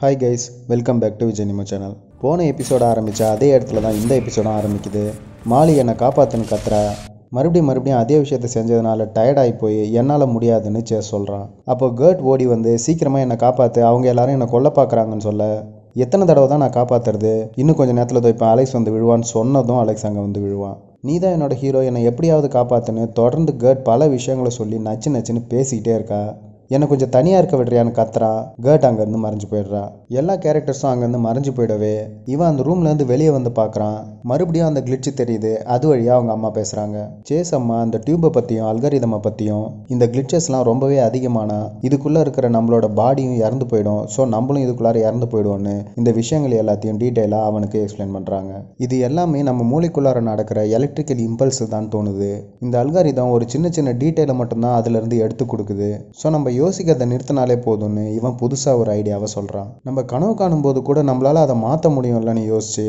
hi guys welcome back to Vijay Nemo channel போன episode ஆரம்பித்த அதே இடத்துல தான் இந்த எபிசோடும் ஆரம்பிக்குது மாலி என்னை காப்பாற்றுன்னு கத்துறா மறுபடியும் மறுபடியும் அதே விஷயத்தை செஞ்சதுனால டயர்டாகி போய் என்னால் முடியாதுன்னு சே சொல்கிறான் அப்போ கேர்ட் ஓடி வந்து சீக்கிரமாக என்னை காப்பாற்று அவங்க எல்லாரும் என்னை கொல்ல பார்க்குறாங்கன்னு சொல்ல எத்தனை தடவை தான் நான் காப்பாற்றுறது இன்னும் கொஞ்சம் நேரத்தில் இப்போ அலெக்ஸ் வந்து விழுவான்னு சொன்னதும் அலெக்ஸ் அங்கே வந்து விழுவான் நீ தான் என்னோட ஹீரோ என்னை எப்படியாவது காப்பாற்றுன்னு தொடர்ந்து கேர்ட் பல விஷயங்களை சொல்லி நச்சு நச்சுன்னு பேசிக்கிட்டே இருக்கா என்னை கொஞ்சம் தனியாக இருக்க விடுறியான்னு கத்துறா கேர்ட் அங்கேருந்து மறைஞ்சு போயிடுறா எல்லா கேரக்டர்ஸும் அங்கேருந்து மறைஞ்சு போயிடவே இவன் அந்த ரூம்லேருந்து வெளியே வந்து பார்க்குறான் மறுபடியும் அந்த கிளிச்சு தெரியுது அது வழியாக அவங்க அம்மா பேசுகிறாங்க சேஸ் அம்மா அந்த டியூபை பற்றியும் அல்கரிதமை பற்றியும் இந்த கிளிச்சஸ்லாம் ரொம்பவே அதிகமான இதுக்குள்ளே இருக்கிற நம்மளோட பாடியும் இறந்து போயிடும் ஸோ நம்மளும் இதுக்குள்ளார இறந்து போயிடுவோன்னு இந்த விஷயங்கள் எல்லாத்தையும் டீட்டெயிலாக அவனுக்கு எக்ஸ்பிளைன் பண்ணுறாங்க இது எல்லாமே நம்ம மூளைக்குள்ளார நடக்கிற எலக்ட்ரிக்கல் இம்பல்ஸ் தான் தோணுது இந்த அல்காரிதம் ஒரு சின்ன சின்ன டீட்டெயிலை மட்டும்தான் அதுலேருந்து எடுத்து கொடுக்குது ஸோ நம்ம யோசிக்கிறதை நிறுத்தினாலே போதும்னு இவன் புதுசாக ஒரு ஐடியாவை சொல்கிறான் நம்ம கனவு காணும்போது கூட நம்மளால் அதை மாற்ற முடியும் இல்லைன்னு யோசிச்சு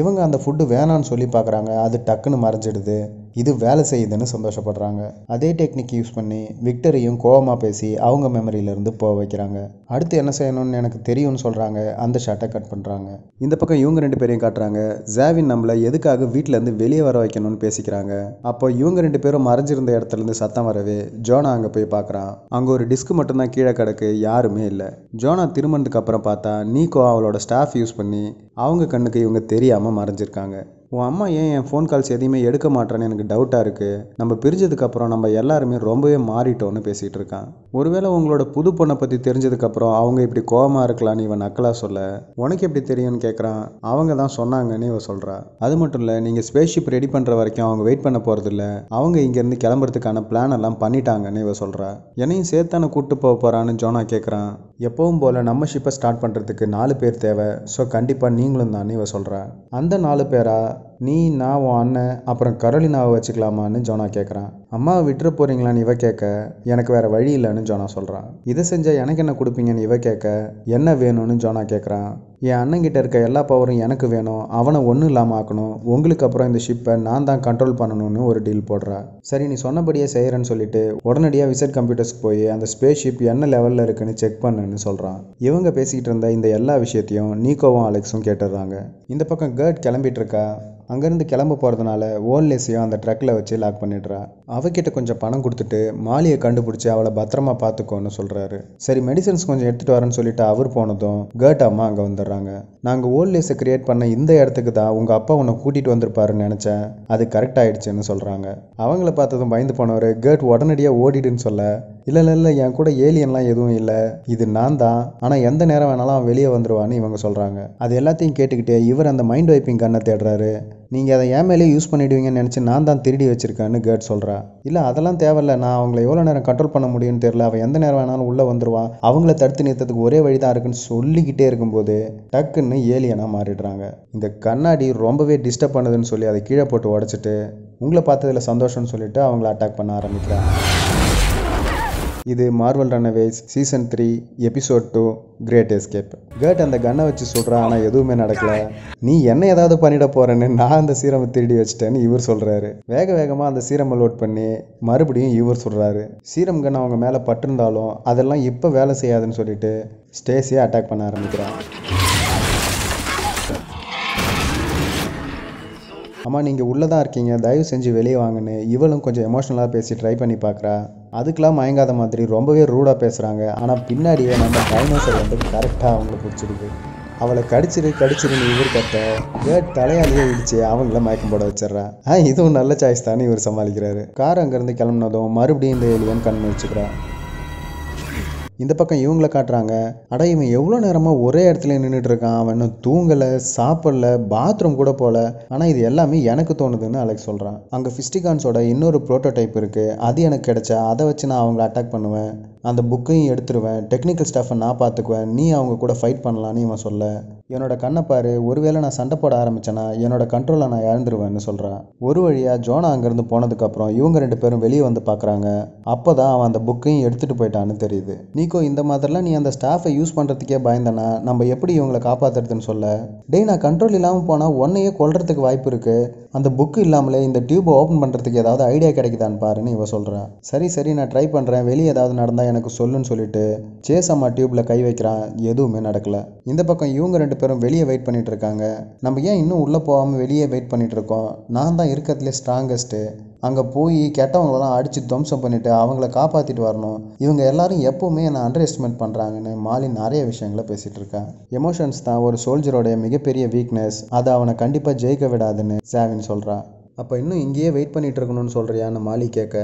இவங்க அந்த ஃபுட்டு வேணான்னு சொல்லி பார்க்குறாங்க அது டக்குன்னு மறைஞ்சிடுது இது வேலை செய்யுதுன்னு சந்தோஷப்படுறாங்க அதே டெக்னிக் யூஸ் பண்ணி விக்டரையும் கோவமாக பேசி அவங்க மெமரியிலேருந்து போக வைக்கிறாங்க அடுத்து என்ன செய்யணும்னு எனக்கு தெரியும்னு சொல்கிறாங்க அந்த ஷாட்டை கட் பண்ணுறாங்க இந்த பக்கம் இவங்க ரெண்டு பேரையும் காட்டுறாங்க ஜாவின் நம்மளை எதுக்காக வீட்டிலேருந்து வெளியே வர வைக்கணும்னு பேசிக்கிறாங்க அப்போ இவங்க ரெண்டு பேரும் மறைஞ்சிருந்த இடத்துலேருந்து சத்தம் வரவே ஜோனா அங்கே போய் பார்க்குறான் அங்கே ஒரு டிஸ்க் மட்டும்தான் கீழே கிடக்கு யாருமே இல்லை ஜோனா திருமணத்துக்கு அப்புறம் பார்த்தா நீக்கோ அவளோட ஸ்டாஃப் யூஸ் பண்ணி அவங்க கண்ணுக்கு இவங்க தெரியாமல் மறைஞ்சிருக்காங்க உன் அம்மா ஏன் என் ஃபோன் கால்ஸ் எதையுமே எடுக்க மாட்டேன்னு எனக்கு டவுட்டாக இருக்குது நம்ம பிரிஞ்சதுக்கப்புறம் நம்ம எல்லாருமே ரொம்பவே மாறிட்டோன்னு பேசிகிட்டு இருக்கான் ஒருவேளை உங்களோட புது பொண்ணை பற்றி தெரிஞ்சதுக்கப்புறம் அவங்க இப்படி கோபமாக இருக்கலான்னு இவன் நக்கலாக சொல்ல உனக்கு எப்படி தெரியும்னு கேட்குறான் அவங்க தான் சொன்னாங்கன்னு இவன் சொல்கிறா அது மட்டும் இல்லை நீங்கள் ஸ்பேஸ்ஷிப் ரெடி பண்ணுற வரைக்கும் அவங்க வெயிட் பண்ண போகிறதில்ல அவங்க இங்கேருந்து கிளம்புறதுக்கான பிளான் எல்லாம் பண்ணிட்டாங்கன்னு இவன் சொல்கிறா என்னையும் சேர்த்தான கூப்பிட்டு போக போகிறான்னு ஜோனா கேட்குறான் எப்பவும் போல் நம்ம ஷிப்பை ஸ்டார்ட் பண்ணுறதுக்கு நாலு பேர் தேவை ஸோ கண்டிப்பாக நீங்களும் தான் இவ சொல்கிறா அந்த நாலு பேராக நீ நான் உன் அண்ணன் அப்புறம் நாவை வச்சுக்கலாமான்னு ஜோனா கேட்குறான் அம்மாவை விட்டுற போறீங்களான்னு இவ கேட்க எனக்கு வேற வழி இல்லைன்னு ஜோனா சொல்கிறான் இதை செஞ்சால் எனக்கு என்ன கொடுப்பீங்கன்னு இவ கேட்க என்ன வேணும்னு ஜோனா கேட்குறான் என் அண்ணங்கிட்ட இருக்க எல்லா பவரும் எனக்கு வேணும் அவனை ஒன்றும் இல்லாமல் ஆக்கணும் உங்களுக்கு அப்புறம் இந்த ஷிப்பை நான் தான் கண்ட்ரோல் பண்ணணும்னு ஒரு டீல் போடுறா சரி நீ சொன்னபடியே செய்கிறேன்னு சொல்லிட்டு உடனடியாக விசிட் கம்ப்யூட்டர்ஸ்க்கு போய் அந்த ஸ்பேஸ் ஷிப் என்ன லெவலில் இருக்குன்னு செக் பண்ணுன்னு சொல்கிறான் இவங்க பேசிக்கிட்டு இருந்த இந்த எல்லா விஷயத்தையும் நீக்கோவும் அலெக்ஸும் கேட்டுடுறாங்க இந்த பக்கம் கேர்ட் கிளம்பிட்டு இருக்கா அங்கேருந்து கிளம்ப போகிறதுனால ஓல்லேசியை அந்த ட்ரக்கில் வச்சு லாக் பண்ணிடுறா அவகிட்ட கொஞ்சம் பணம் கொடுத்துட்டு மாலியை கண்டுபிடிச்சி அவளை பத்திரமா பார்த்துக்கோன்னு சொல்கிறாரு சரி மெடிசன்ஸ் கொஞ்சம் எடுத்துகிட்டு வரேன்னு சொல்லிட்டு அவர் போனதும் கேர்ட் அம்மா அங்கே வந்துடுறாங்க நாங்கள் ஓல்லேஸை கிரியேட் பண்ண இந்த இடத்துக்கு தான் உங்கள் அப்பா உன்னை கூட்டிகிட்டு வந்திருப்பாருன்னு நினச்சேன் அது கரெக்ட் ஆயிடுச்சுன்னு சொல்கிறாங்க அவங்கள பார்த்ததும் பயந்து போனவர் கேர்ட் உடனடியாக ஓடிடுன்னு சொல்ல இல்லை இல்லை இல்லை என் கூட ஏலியன்லாம் எதுவும் இல்லை இது நான் தான் ஆனால் எந்த நேரம் வேணாலும் அவன் வெளியே வந்துடுவான்னு இவங்க சொல்கிறாங்க அது எல்லாத்தையும் கேட்டுக்கிட்டே இவர் அந்த மைண்ட் வைப்பிங் கண்ணை தேடுறாரு நீங்கள் அதை என் மேலேயே யூஸ் பண்ணிடுவீங்கன்னு நினச்சி நான் தான் திருடி வச்சிருக்கேன்னு கேட் சொல்கிறா இல்லை அதெல்லாம் தேவையில்ல நான் அவங்கள எவ்வளோ நேரம் கண்ட்ரோல் பண்ண முடியும்னு தெரில அவன் எந்த நேரம் வேணாலும் உள்ளே வந்துடுவான் அவங்கள தடுத்து நிறுத்ததுக்கு ஒரே வழி தான் இருக்குன்னு சொல்லிக்கிட்டே இருக்கும்போது டக்குன்னு ஏலியனாக மாறிடுறாங்க இந்த கண்ணாடி ரொம்பவே டிஸ்டர்ப் பண்ணுதுன்னு சொல்லி அதை கீழே போட்டு உடச்சிட்டு உங்களை பார்த்ததில் சந்தோஷம்னு சொல்லிட்டு அவங்கள அட்டாக் பண்ண ஆரம்பிக்கிறாங்க இது Marvel Runaways season three episode two great escape கேட் அந்த கன்னை வச்சு சொல்கிறான் ஆனால் எதுவுமே நடக்கல நீ என்ன ஏதாவது பண்ணிட போகிறேன்னு நான் அந்த சீரமை திருடி வச்சிட்டேன்னு இவர் சொல்கிறாரு வேக வேகமாக அந்த சீரமை லோட் பண்ணி மறுபடியும் இவர் சொல்கிறாரு சீரம் கண்ணை அவங்க மேலே பட்டிருந்தாலும் அதெல்லாம் இப்போ வேலை செய்யாதுன்னு சொல்லிட்டு ஸ்டேசியை அட்டாக் பண்ண ஆரம்பிக்கிறான் அம்மா நீங்கள் உள்ளே தான் இருக்கீங்க தயவு செஞ்சு வெளியே வாங்கன்னு இவளும் கொஞ்சம் எமோஷ்னலாக பேசி ட்ரை பண்ணி பார்க்குறா அதுக்கெலாம் மயங்காத மாதிரி ரொம்பவே ரூடாக பேசுகிறாங்க ஆனால் பின்னாடியே நம்ம டைனோசர் வந்து கரெக்டாக அவங்களை பிடிச்சிருக்கு அவளை கடிச்சிரு கடிச்சிருன்னு இவர் கட்ட கேட் தலையாலேயே இடிச்சு அவங்கள மயக்கம் போட வச்சிடறா ஆ இதுவும் நல்ல சாய்ஸ் தானே இவர் சமாளிக்கிறாரு கார் அங்கேருந்து கிளம்புனதும் மறுபடியும் இந்த ஏலியன் கண் வச்சுக்கிறா இந்த பக்கம் இவங்களை காட்டுறாங்க அட இவன் எவ்வளோ நேரமாக ஒரே இடத்துல நின்றுட்டு இருக்கான் அவன் இன்னும் தூங்கலை சாப்பிடல பாத்ரூம் கூட போகல ஆனால் இது எல்லாமே எனக்கு தோணுதுன்னு அலெக்ஸ் சொல்கிறான் அங்கே ஃபிஸ்டிகான்ஸோட இன்னொரு ப்ரோட்டோடைப் இருக்குது அது எனக்கு கிடச்சா அதை வச்சு நான் அவங்கள அட்டாக் பண்ணுவேன் அந்த புக்கையும் எடுத்துருவேன் டெக்னிக்கல் ஸ்டாஃபை நான் பார்த்துக்குவேன் நீ அவங்க கூட ஃபைட் பண்ணலான்னு இவன் சொல்ல என்னோட கண்ணை பாரு ஒருவேளை நான் சண்டை போட ஆரம்பித்தேன்னா என்னோட கண்ட்ரோலை நான் இழந்துருவேன்னு சொல்கிறான் ஒரு வழியாக ஜோனா அங்கேருந்து போனதுக்கப்புறம் இவங்க ரெண்டு பேரும் வெளியே வந்து பார்க்குறாங்க அப்போ தான் அவன் அந்த புக்கையும் எடுத்துகிட்டு போயிட்டான்னு தெரியுது நீக்கோ இந்த மாதிரிலாம் நீ அந்த ஸ்டாஃபை யூஸ் பண்ணுறதுக்கே பயந்தனா நம்ம எப்படி இவங்களை காப்பாற்றுறதுன்னு சொல்ல டேய் நான் கண்ட்ரோல் இல்லாமல் போனால் ஒன்னையே கொள்றதுக்கு வாய்ப்பு இருக்குது அந்த புக்கு இல்லாமலே இந்த டியூப்பை ஓப்பன் பண்ணுறதுக்கு ஏதாவது ஐடியா கிடைக்குதான்னு பாருன்னு இவன் சொல்கிறான் சரி சரி நான் ட்ரை பண்ணுறேன் வெளியே ஏதாவது நடந்தால் எனக்கு சொல்லுன்னு சொல்லிட்டு சேஸ் அம்மா டியூப்ல கை வைக்கிறான் எதுவுமே நடக்கல இந்த பக்கம் இவங்க ரெண்டு பேரும் வெளியே வெயிட் பண்ணிட்டு இருக்காங்க நம்ம ஏன் இன்னும் உள்ளே போகாமல் வெளியே வெயிட் பண்ணிட்டு இருக்கோம் நான் தான் இருக்கிறதுலே ஸ்ட்ராங்கஸ்ட்டு அங்கே போய் கெட்டவங்களெல்லாம் அடித்து துவம்சம் பண்ணிவிட்டு அவங்கள காப்பாற்றிட்டு வரணும் இவங்க எல்லாரும் எப்போவுமே என்னை அண்டர் எஸ்டிமேட் பண்ணுறாங்கன்னு மாலி நிறைய விஷயங்களை பேசிகிட்டு இருக்கான் எமோஷன்ஸ் தான் ஒரு சோல்ஜரோடைய மிகப்பெரிய வீக்னஸ் அதை அவனை கண்டிப்பாக ஜெயிக்க விடாதுன்னு சாவின் சொல்கிறான் அப்போ இன்னும் இங்கேயே வெயிட் பண்ணிகிட்டு இருக்கணும்னு சொல்கிறியான்னு மாலி கேட்க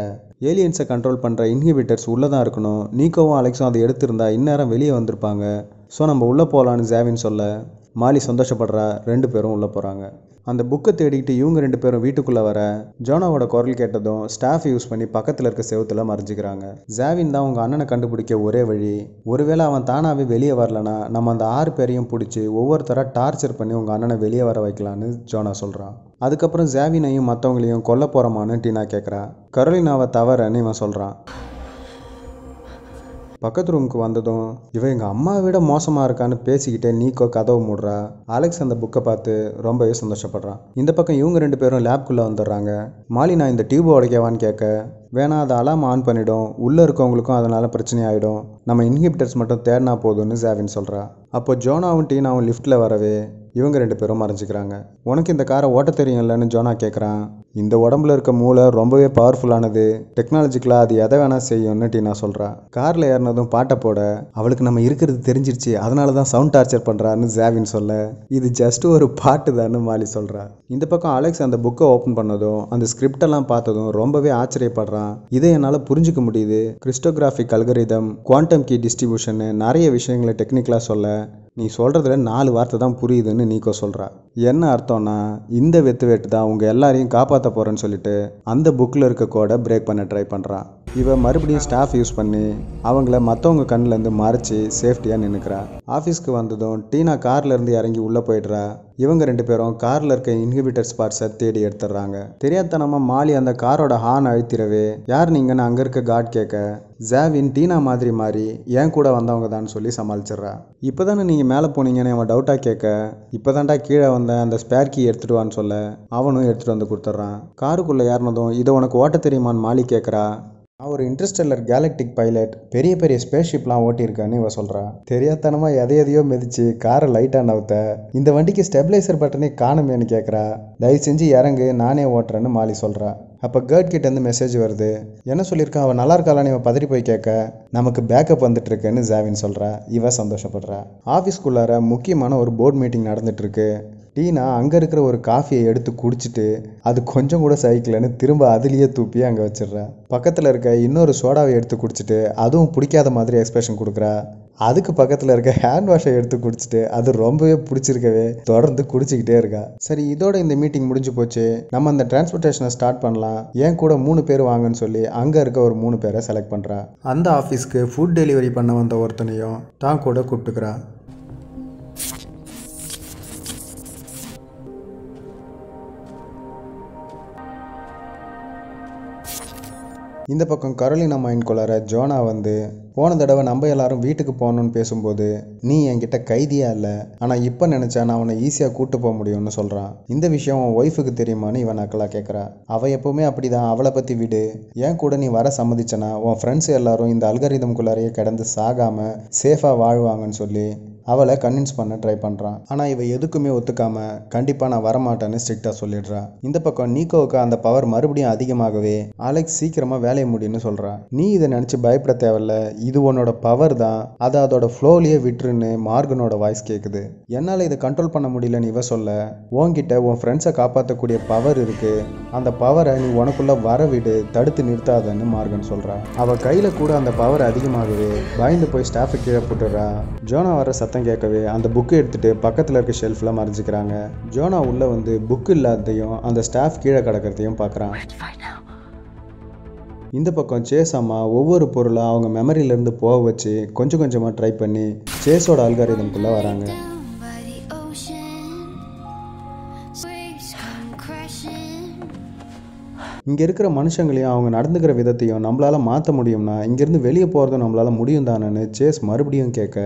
ஏலியன்ஸை கண்ட்ரோல் பண்ணுற இன்ஹிபிட்டர்ஸ் உள்ளே தான் இருக்கணும் நீக்கோவும் அலெக்ஸும் அதை எடுத்திருந்தா இந்நேரம் வெளியே வந்திருப்பாங்க ஸோ நம்ம உள்ளே போகலான்னு ஜாவின் சொல்ல மாலி சந்தோஷப்படுறா ரெண்டு பேரும் உள்ளே போகிறாங்க அந்த புக்கை தேடிக்கிட்டு இவங்க ரெண்டு பேரும் வீட்டுக்குள்ளே வர ஜோனாவோட குரல் கேட்டதும் ஸ்டாஃப் யூஸ் பண்ணி பக்கத்தில் இருக்க செவத்தில் மறைஞ்சிக்கிறாங்க ஜாவின் தான் உங்கள் அண்ணனை கண்டுபிடிக்க ஒரே வழி ஒருவேளை அவன் தானாகவே வெளியே வரலனா நம்ம அந்த ஆறு பேரையும் பிடிச்சி ஒவ்வொருத்தராக டார்ச்சர் பண்ணி உங்கள் அண்ணனை வெளியே வர வைக்கலான்னு ஜோனா சொல்கிறான் அதுக்கப்புறம் ஜாவினையும் மற்றவங்களையும் கொல்ல போகிறோமான்னு டீனா கேட்குறா கரோலினாவை தவறன்னு இவன் சொல்கிறான் பக்கத்து ரூமுக்கு வந்ததும் இவன் எங்கள் அம்மாவை விட மோசமாக இருக்கான்னு பேசிக்கிட்டே நீக்கோ கதவை மூடுறா அலெக்ஸ் அந்த புக்கை பார்த்து ரொம்பவே சந்தோஷப்படுறான் இந்த பக்கம் இவங்க ரெண்டு பேரும் லேப்குள்ளே வந்துடுறாங்க மாலி நான் இந்த டியூபை உடைக்கவான்னு கேட்க வேணால் அதை அலாம் ஆன் பண்ணிடும் உள்ளே இருக்கவங்களுக்கும் அதனால் பிரச்சனை ஆகிடும் நம்ம இன்ஹிபிட்டர்ஸ் மட்டும் தேடினா போதும்னு சேவின் சொல்கிறா அப்போ ஜோனாவும் டீனாவும் லிஃப்ட்டில் வரவே இவங்க ரெண்டு பேரும் மறைஞ்சிக்கிறாங்க உனக்கு இந்த காரை ஓட்ட தெரியும்லன்னு ஜோனா கேட்குறான் இந்த உடம்புல இருக்க மூளை ரொம்பவே பவர்ஃபுல்லானது டெக்னாலஜிக்கலாக அது எதை வேணால் செய்யும்னு டீனா சொல்கிறா காரில் ஏறினதும் பாட்டை போட அவளுக்கு நம்ம இருக்கிறது தெரிஞ்சிருச்சு அதனால தான் சவுண்ட் டார்ச்சர் பண்ணுறான்னு ஜாவின் சொல்ல இது ஜஸ்ட் ஒரு பாட்டு தான்னு மாலி சொல்கிறா இந்த பக்கம் அலெக்ஸ் அந்த புக்கை ஓப்பன் பண்ணதும் அந்த ஸ்கிரிப்டெல்லாம் பார்த்ததும் ரொம்பவே ஆச்சரியப்படுறான் இதை என்னால் புரிஞ்சுக்க முடியுது cryptographic algorithm quantum key distribution நிறைய விஷயங்களை டெக்னிக்கலாக சொல்ல நீ சொல்கிறதுல நாலு வார்த்தை தான் புரியுதுன்னு நீக்கோ சொல்கிறா என்ன அர்த்தம்னா இந்த வெத்து வெட்டு தான் உங்கள் எல்லாரையும் காப்பாற்ற போகிறேன்னு சொல்லிட்டு அந்த புக்கில் இருக்க கோடை பிரேக் பண்ண ட்ரை பண்ணுறான் இவன் மறுபடியும் ஸ்டாஃப் யூஸ் பண்ணி அவங்கள மற்றவங்க கண்ணிலேருந்து மறைச்சி சேஃப்டியாக நின்றுக்கிறா ஆஃபீஸ்க்கு வந்ததும் டீனா கார்லேருந்து இறங்கி உள்ளே போயிடுறா இவங்க ரெண்டு பேரும் காரில் இருக்க இன்ஹிபிட்டர் ஸ்பாட்ஸை தேடி எடுத்துடுறாங்க தெரியாதனமாக மாலி அந்த காரோட ஹார்ன் அழுத்திடவே யார் நீங்கன்னு அங்கே இருக்க காட் கேட்க ஜாவின் டீனா மாதிரி மாறி ஏன் கூட வந்தவங்க தான் சொல்லி சமாளிச்சிடுறா இப்போ தானே நீங்கள் மேலே போனீங்கன்னு அவன் டவுட்டாக கேட்க இப்போ கீழே வந்த அந்த ஸ்பேர் கீ எடுத்துகிட்டு வான்னு சொல்ல அவனும் எடுத்துகிட்டு வந்து கொடுத்துட்றான் காருக்குள்ளே ஏறினதும் இதை உனக்கு ஓட்ட தெரியுமான்னு மாலி கேட்குறா அவர் இன்ட்ரெஸ்டல்லர் கேலக்டிக் பைலட் பெரிய பெரிய ஸ்பேஸ் ஷிப்லாம் ஓட்டியிருக்கான்னு இவன் சொல்கிறா தெரியாதனமாக எதை எதையோ மிதிச்சு காரை லைட்டாக நவுத்த இந்த வண்டிக்கு ஸ்டெபிலைசர் பட்டனே காணுமேன்னு கேட்குறா தயவு செஞ்சு இறங்கு நானே ஓட்டுறேன்னு மாலி சொல்கிறான் அப்போ கேர்ட் மெசேஜ் வருது என்ன சொல்லியிருக்கான் அவள் நல்லா இருக்காளான்னு இவன் பதறி போய் கேட்க நமக்கு பேக்கப் வந்துட்டுருக்குன்னு ஜாவின் சொல்கிறா இவ சந்தோஷப்படுறா ஆஃபீஸ்க்குள்ளார முக்கியமான ஒரு போர்ட் மீட்டிங் நடந்துகிட்ருக்கு டீனா அங்கே இருக்கிற ஒரு காஃபியை எடுத்து குடிச்சிட்டு அது கொஞ்சம் கூட சகிக்கலன்னு திரும்ப அதுலேயே தூப்பி அங்கே வச்சிடுறா பக்கத்தில் இருக்க இன்னொரு சோடாவை எடுத்து குடிச்சிட்டு அதுவும் பிடிக்காத மாதிரி எக்ஸ்பிரஷன் கொடுக்குறா அதுக்கு பக்கத்தில் இருக்க ஹேண்ட் வாஷை எடுத்து குடிச்சிட்டு அது ரொம்பவே பிடிச்சிருக்கவே தொடர்ந்து குடிச்சிக்கிட்டே இருக்கா சரி இதோட இந்த மீட்டிங் முடிஞ்சு போச்சு நம்ம அந்த டிரான்ஸ்போர்ட்டேஷனை ஸ்டார்ட் பண்ணலாம் ஏன் கூட மூணு பேர் வாங்கன்னு சொல்லி அங்கே இருக்க ஒரு மூணு பேரை செலக்ட் பண்ணுறான் அந்த ஆஃபீஸ்க்கு ஃபுட் டெலிவரி பண்ண வந்த ஒருத்தனையும் தான் கூட கூப்பிட்டுக்கிறான் இந்த பக்கம் கரோலினா மைண்ட் கொள்ளார ஜோனா வந்து போன தடவை நம்ம எல்லாரும் வீட்டுக்கு போகணும்னு பேசும்போது நீ என்கிட்ட கைதியா இல்லை ஆனால் இப்போ நினச்சா நான் உன்னை ஈஸியாக கூட்டு போக முடியும்னு சொல்கிறான் இந்த விஷயம் உன் ஒய்ஃபுக்கு தெரியுமான்னு இவன் அக்களா கேட்கறா அவள் எப்போவுமே அப்படிதான் அவளை பற்றி விடு ஏன் கூட நீ வர சம்மதிச்சனா உன் ஃப்ரெண்ட்ஸ் எல்லாரும் இந்த அல்கரிதம்குள்ளாரையே கிடந்து சாகாமல் சேஃபாக வாழ்வாங்கன்னு சொல்லி அவளை கன்வின்ஸ் பண்ண ட்ரை பண்ணுறான் ஆனால் இவ எதுக்குமே ஒத்துக்காம கண்டிப்பாக நான் வரமாட்டேன்னு ஸ்ட்ரிக்டாக சொல்லிடுறான் இந்த பக்கம் நீக்கோவுக்கு அந்த பவர் மறுபடியும் அதிகமாகவே அலெக்ஸ் சீக்கிரமாக வேலையை முடியும்னு சொல்கிறான் நீ இதை நினச்சி பயப்பட தேவையில்ல இது உன்னோட பவர் தான் அதை அதோட ஃப்ளோலேயே விட்டுருன்னு மார்கனோட வாய்ஸ் கேட்குது என்னால் இதை கண்ட்ரோல் பண்ண முடியலன்னு இவ சொல்ல உன்கிட்ட உன் ஃப்ரெண்ட்ஸை காப்பாற்றக்கூடிய பவர் இருக்குது அந்த பவரை நீ உனக்குள்ளே வரவிடு தடுத்து நிறுத்தாதன்னு மார்கன் சொல்கிறா அவள் கையில் கூட அந்த பவர் அதிகமாகவே பயந்து போய் ஸ்டாஃபை கீழே போட்டுடுறா ஜோனா வர சத்த சத்தம் கேட்கவே அந்த புக்கு எடுத்துகிட்டு பக்கத்தில் இருக்க ஷெல்ஃபில் மறைஞ்சிக்கிறாங்க ஜோனா உள்ளே வந்து புக்கு இல்லாததையும் அந்த ஸ்டாஃப் கீழே கிடக்கிறதையும் பார்க்குறான் இந்த பக்கம் சேஸ் அம்மா ஒவ்வொரு பொருளாக அவங்க மெமரியிலேருந்து போக வச்சு கொஞ்சம் கொஞ்சமாக ட்ரை பண்ணி சேஸோட அல்காரிதம்குள்ளே வராங்க இங்கே இருக்கிற மனுஷங்களையும் அவங்க நடந்துக்கிற விதத்தையும் நம்மளால் மாற்ற முடியும்னா இங்கேருந்து வெளியே போகிறதும் நம்மளால் முடியும் தானேன்னு சேஸ் மறுபடியும் கேட்க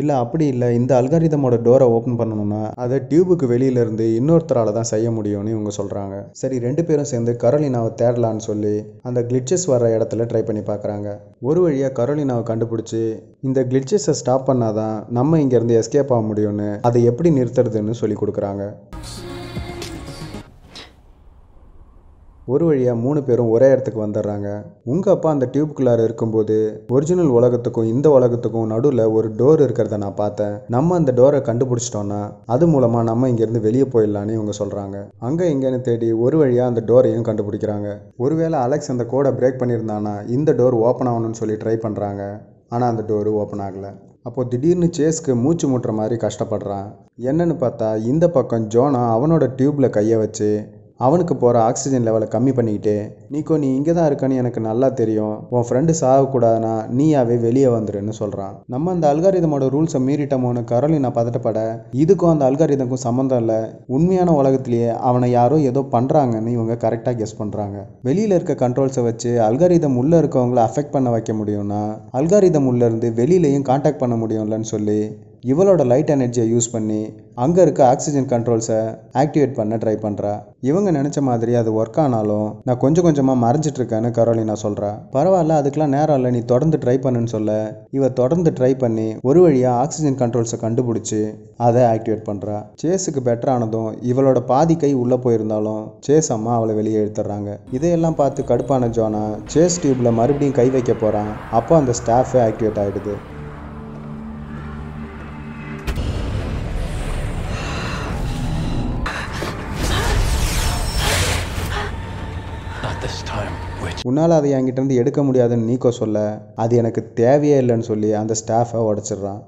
இல்லை அப்படி இல்லை இந்த அல்காரிதமோட டோரை ஓப்பன் பண்ணணும்னா அதை டியூபுக்கு வெளியிலேருந்து இன்னொருத்தரால் தான் செய்ய முடியும்னு இவங்க சொல்கிறாங்க சரி ரெண்டு பேரும் சேர்ந்து கரோலினாவை தேடலான்னு சொல்லி அந்த கிளிச்சஸ் வர இடத்துல ட்ரை பண்ணி பார்க்குறாங்க ஒரு வழியாக கரோலினாவை கண்டுபிடிச்சி இந்த கிளிச்சஸை ஸ்டாப் பண்ணாதான் நம்ம இங்கேருந்து எஸ்கேப் ஆக முடியும்னு அதை எப்படி நிறுத்துறதுன்னு சொல்லி கொடுக்குறாங்க ஒரு வழியாக மூணு பேரும் ஒரே இடத்துக்கு வந்துடுறாங்க உங்கள் அப்பா அந்த டியூப்குள்ளார இருக்கும்போது ஒரிஜினல் உலகத்துக்கும் இந்த உலகத்துக்கும் நடுவில் ஒரு டோர் இருக்கிறத நான் பார்த்தேன் நம்ம அந்த டோரை கண்டுபிடிச்சிட்டோன்னா அது மூலமாக நம்ம இங்கேருந்து வெளியே போயிடலான்னு இவங்க சொல்கிறாங்க அங்கே இங்கேன்னு தேடி ஒரு வழியாக அந்த டோரையும் கண்டுபிடிக்கிறாங்க ஒருவேளை அலெக்ஸ் அந்த கோடை பிரேக் பண்ணியிருந்தானா இந்த டோர் ஓப்பன் ஆகணும்னு சொல்லி ட்ரை பண்ணுறாங்க ஆனால் அந்த டோரு ஓப்பன் ஆகலை அப்போது திடீர்னு சேஸ்க்கு மூச்சு முட்டுற மாதிரி கஷ்டப்படுறான் என்னன்னு பார்த்தா இந்த பக்கம் ஜோனா அவனோட டியூப்பில் கையை வச்சு அவனுக்கு போகிற ஆக்சிஜன் லெவலை கம்மி பண்ணிக்கிட்டு நீக்கோ நீ இங்கே தான் இருக்கன்னு எனக்கு நல்லா தெரியும் உன் ஃப்ரெண்டு சாகக்கூடாதுன்னா நீயாவே வெளியே வந்துருன்னு சொல்கிறான் நம்ம அந்த அல்காரிதமோட ரூல்ஸை மீறிட்டமோன்னு கரோலினா பதட்டப்பட இதுக்கும் அந்த அல்காரிதமுக்கும் சம்மந்தம் இல்லை உண்மையான உலகத்திலேயே அவனை யாரோ ஏதோ பண்ணுறாங்கன்னு இவங்க கரெக்டாக கெஸ் பண்ணுறாங்க வெளியில் இருக்க கண்ட்ரோல்ஸை வச்சு அல்காரிதம் உள்ளே இருக்கவங்கள அஃபெக்ட் பண்ண வைக்க முடியும்னா அல்காரிதம் உள்ளேருந்து வெளியிலையும் காண்டாக்ட் பண்ண முடியும்லன்னு சொல்லி இவளோட லைட் எனர்ஜியை யூஸ் பண்ணி அங்கே இருக்க ஆக்சிஜன் கண்ட்ரோல்ஸை ஆக்டிவேட் பண்ண ட்ரை பண்ணுறா இவங்க நினச்ச மாதிரி அது ஒர்க் ஆனாலும் நான் கொஞ்சம் கொஞ்சமாக மறைஞ்சிட்டு இருக்கேன்னு கரோலினா சொல்கிறா பரவாயில்ல அதுக்கெலாம் நேரம் இல்லை நீ தொடர்ந்து ட்ரை பண்ணுன்னு சொல்ல இவ தொடர்ந்து ட்ரை பண்ணி ஒரு வழியாக ஆக்சிஜன் கண்ட்ரோல்ஸை கண்டுபிடிச்சி அதை ஆக்டிவேட் பண்ணுறா சேஸுக்கு பெட்டர் ஆனதும் இவளோட பாதி கை உள்ளே போயிருந்தாலும் சேஸ் அம்மா அவளை வெளியே எழுத்துறாங்க இதையெல்லாம் பார்த்து கடுப்பான ஜோனா சேஸ் டியூப்பில் மறுபடியும் கை வைக்க போகிறான் அப்போ அந்த ஸ்டாஃபே ஆக்டிவேட் ஆகிடுது உன்னால் அதை என்கிட்டேருந்து எடுக்க முடியாதுன்னு நீக்கோ சொல்ல அது எனக்கு தேவையே இல்லைன்னு சொல்லி அந்த ஸ்டாஃபை உடச்சிட்றான்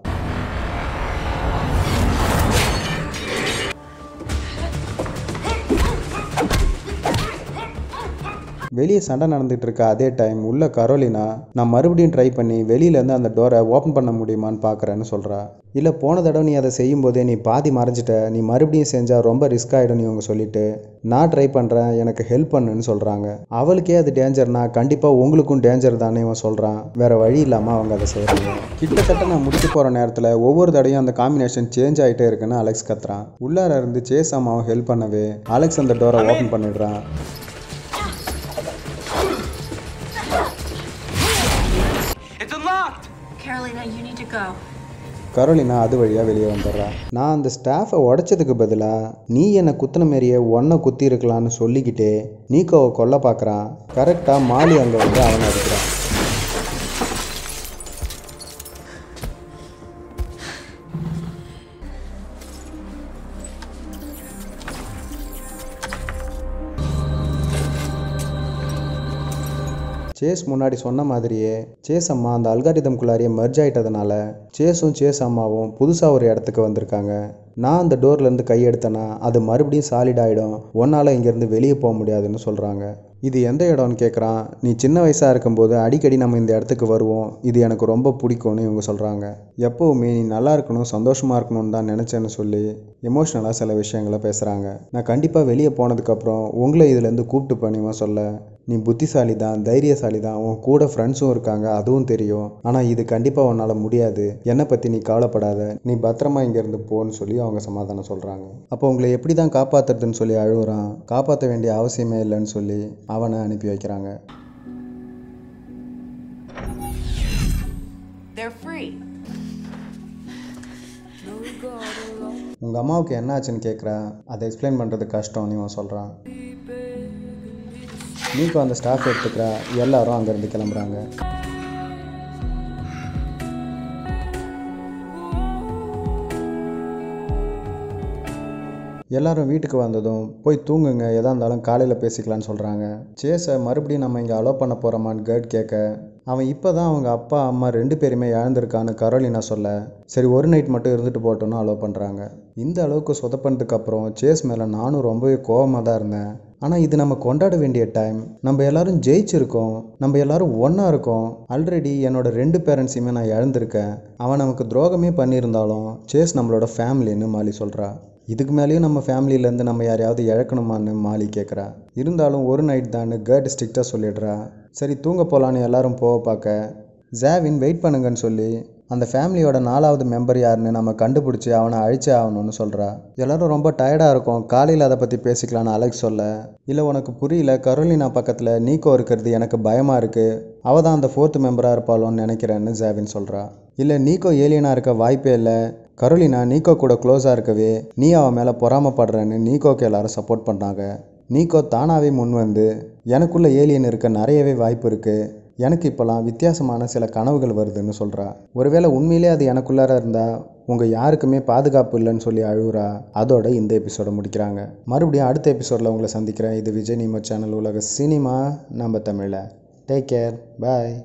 வெளியே சண்டை நடந்துகிட்டு இருக்க அதே டைம் உள்ள கரோலினா நான் மறுபடியும் ட்ரை பண்ணி வெளியிலேருந்து அந்த டோரை ஓப்பன் பண்ண முடியுமான்னு பார்க்குறேன்னு சொல்கிறா இல்லை போன தடவை நீ அதை செய்யும்போதே நீ பாதி மறைஞ்சிட்ட நீ மறுபடியும் செஞ்சால் ரொம்ப ரிஸ்க் ஆகிடும் இவங்க சொல்லிட்டு நான் ட்ரை பண்ணுறேன் எனக்கு ஹெல்ப் பண்ணுன்னு சொல்கிறாங்க அவளுக்கே அது டேஞ்சர்னா கண்டிப்பாக உங்களுக்கும் டேஞ்சர் தானே இவன் சொல்கிறான் வேறு வழி இல்லாமல் அவங்க அதை செய்கிறாங்க கிட்டத்தட்ட நான் முடிச்சு போகிற நேரத்தில் ஒவ்வொரு தடையும் அந்த காம்பினேஷன் சேஞ்ச் ஆகிட்டே இருக்குன்னு அலெக்ஸ் கத்துறான் உள்ளார இருந்து சேஸ் அம்மாவும் ஹெல்ப் பண்ணவே அலெக்ஸ் அந்த டோரை ஓப்பன் பண்ணிடுறான் இருக்கா கரோலினா அது வழியாக வெளியே வந்துடுறா நான் அந்த ஸ்டாஃபை உடச்சதுக்கு பதிலாக நீ என்னை குத்தின மாரியே ஒன்றை குத்தி இருக்கலான்னு சொல்லிக்கிட்டு நீக்கோவை கொல்ல பார்க்குறான் கரெக்டாக மாலி அங்கே வந்து அவனை இருக்கிறான் சேஸ் முன்னாடி சொன்ன மாதிரியே சேஸ் அம்மா அந்த அல்காரிதம்குள்ளாரியே மர்ஜ் ஆகிட்டதுனால சேஸும் சேஸ் அம்மாவும் புதுசாக ஒரு இடத்துக்கு வந்திருக்காங்க நான் அந்த டோர்லேருந்து கையெடுத்தேன்னா அது மறுபடியும் சாலிட் ஆகிடும் ஒன்னால் இங்கேருந்து வெளியே போக முடியாதுன்னு சொல்கிறாங்க இது எந்த இடம்னு கேட்குறான் நீ சின்ன வயசாக இருக்கும்போது அடிக்கடி நம்ம இந்த இடத்துக்கு வருவோம் இது எனக்கு ரொம்ப பிடிக்கும்னு இவங்க சொல்கிறாங்க எப்போவுமே நீ நல்லா இருக்கணும் சந்தோஷமாக இருக்கணும்னு தான் நினச்சேன்னு சொல்லி எமோஷ்னலாக சில விஷயங்களை பேசுகிறாங்க நான் கண்டிப்பாக வெளியே போனதுக்கப்புறம் உங்களை இதுலேருந்து கூப்பிட்டு பண்ணிவன் சொல்ல நீ புத்திசாலி தான் தைரியசாலி தான் உன் கூட ஃப்ரெண்ட்ஸும் இருக்காங்க அதுவும் தெரியும் ஆனால் இது கண்டிப்பாக உன்னால் முடியாது என்னை பற்றி நீ கவலைப்படாத நீ பத்திரமா இங்கேருந்து போன்னு சொல்லி அவங்க சமாதானம் சொல்கிறாங்க அப்போ உங்களை எப்படி தான் காப்பாற்றுறதுன்னு சொல்லி அழுகுறான் காப்பாற்ற வேண்டிய அவசியமே இல்லைன்னு சொல்லி அவனை அனுப்பி வைக்கிறாங்க உங்கள் அம்மாவுக்கு என்ன ஆச்சுன்னு கேட்குறேன் அதை எக்ஸ்பிளைன் பண்ணுறது கஷ்டம் நீ சொல்கிறான் நீக்கும் அந்த ஸ்டாஃப் எடுத்துக்கிறா எல்லாரும் அங்கேருந்து கிளம்புறாங்க எல்லாரும் வீட்டுக்கு வந்ததும் போய் தூங்குங்க எதாக இருந்தாலும் காலையில் பேசிக்கலான்னு சொல்கிறாங்க சேஸை மறுபடியும் நம்ம இங்கே அலோவ் பண்ண போகிறோமான்னு கேட் கேட்க அவன் இப்போ தான் அவங்க அப்பா அம்மா ரெண்டு பேருமே இழந்திருக்கான்னு கரோலினா சொல்ல சரி ஒரு நைட் மட்டும் இருந்துட்டு போட்டோன்னு அலோவ் பண்ணுறாங்க இந்த அளவுக்கு சொதப்பினதுக்கப்புறம் சேஸ் மேலே நானும் ரொம்பவே கோபமாக தான் இருந்தேன் ஆனால் இது நம்ம கொண்டாட வேண்டிய டைம் நம்ம எல்லாரும் ஜெயிச்சிருக்கோம் நம்ம எல்லாரும் ஒன்றா இருக்கோம் ஆல்ரெடி என்னோட ரெண்டு பேரண்ட்ஸையுமே நான் இழந்திருக்கேன் அவன் நமக்கு துரோகமே பண்ணியிருந்தாலும் சேஸ் நம்மளோட ஃபேமிலின்னு மாலி சொல்கிறா இதுக்கு மேலேயும் நம்ம ஃபேமிலியிலேருந்து நம்ம யாரையாவது இழக்கணுமான்னு மாலி கேட்குறா இருந்தாலும் ஒரு நைட் தான்னு கேர்ட் ஸ்ட்ரிக்டாக சொல்லிடுறா சரி தூங்க போகலான்னு எல்லாரும் போக பார்க்க ஜாவின் வெயிட் பண்ணுங்கன்னு சொல்லி அந்த ஃபேமிலியோட நாலாவது மெம்பர் யாருன்னு நம்ம கண்டுபிடிச்சி அவனை அழிச்சே ஆகணும்னு சொல்கிறா எல்லாரும் ரொம்ப டயர்டாக இருக்கும் காலையில் அதை பற்றி பேசிக்கலான்னு அலெக்ஸ் சொல்ல இல்லை உனக்கு புரியல கரோலினா பக்கத்தில் நீக்கோ இருக்கிறது எனக்கு பயமாக இருக்குது அவள் தான் அந்த ஃபோர்த்து மெம்பராக இருப்பாளோன்னு நினைக்கிறேன்னு ஜாவின் சொல்கிறா இல்லை நீக்கோ ஏலியனாக இருக்க வாய்ப்பே இல்லை கரோலினா நீக்கோ கூட க்ளோஸாக இருக்கவே நீ அவன் மேலே பொறாமப்படுறேன்னு நீக்கோக்கு எல்லாரும் சப்போர்ட் பண்ணாங்க நீக்கோ தானாகவே முன் வந்து எனக்குள்ளே ஏலியன் இருக்க நிறையவே வாய்ப்பு இருக்குது எனக்கு இப்போலாம் வித்தியாசமான சில கனவுகள் வருதுன்னு சொல்கிறா ஒருவேளை உண்மையிலே அது எனக்குள்ளார இருந்தால் உங்கள் யாருக்குமே பாதுகாப்பு இல்லைன்னு சொல்லி அழுகுறா அதோட இந்த எபிசோடை முடிக்கிறாங்க மறுபடியும் அடுத்த எபிசோடில் உங்களை சந்திக்கிறேன் இது விஜய் நீமோ சேனல் உலக சினிமா நம்ம தமிழை டேக் கேர் பாய்